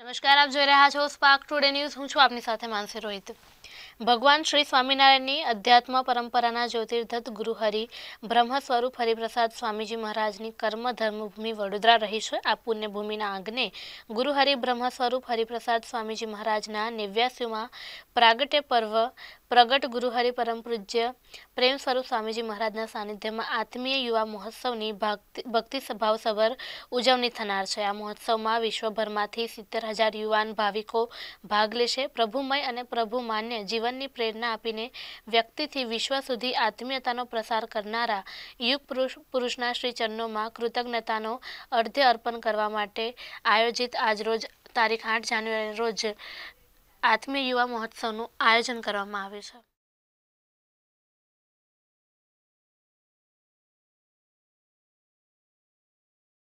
नमस्कार आप જોઈ રહ્યા છો સ્પાર્ક ટુડે ન્યૂઝ હું છું આપની સાથે માનસી રોહિત ભગવાન શ્રી સ્વામિનારાયણની આધ્યાત્મ પરંપરાના જ્યોતિર્ધત ગુરુહરી બ્રહ્મ સ્વરૂપ હરિપ્રસાદ સ્વામીજી મહારાજની કર્મધર્મ ભૂમિ વડોદરા રહી છે આ પવનીય ભૂમિના આંગણે ગુરુહરી બ્રહ્મ સ્વરૂપ હરિપ્રસાદ સ્વામીજી મહારાજના 89મા પ્રાગટ્ય પર્વ પ્રગટ ગુરુહરી પરંપરજ્ય પ્રેમ સ્વરૂપ સ્વામીજી મહારાજના સાનિધ્યમાં આත්මીય યુવા મહોત્સવની ભક્તિ સભાસબર ઉજવણી થનાર છે આ મહોત્સવમાં વિશ્વભરમાંથી સિતર હજાર યુવાન ભાવિકો ભાગ લે છે પ્રભુમય અને પ્રભુ માન્ય જીવનની પ્રેરણા આપીને વ્યક્તિથી વિશ્વાસ સુધી આત્મિયતાનો પ્રસાર કરનારા યુગપુરુષ પુષ્ના શ્રી ચન્નોમાં કૃતજ્ઞતાનો અર્ધ અર્પણ કરવા માટે આયોજિત આજરોજ તારીખ 8 જાન્યુઆરી રોજ આત્મિય યુવા મહોત્સવનું આયોજન કરવામાં આવે છે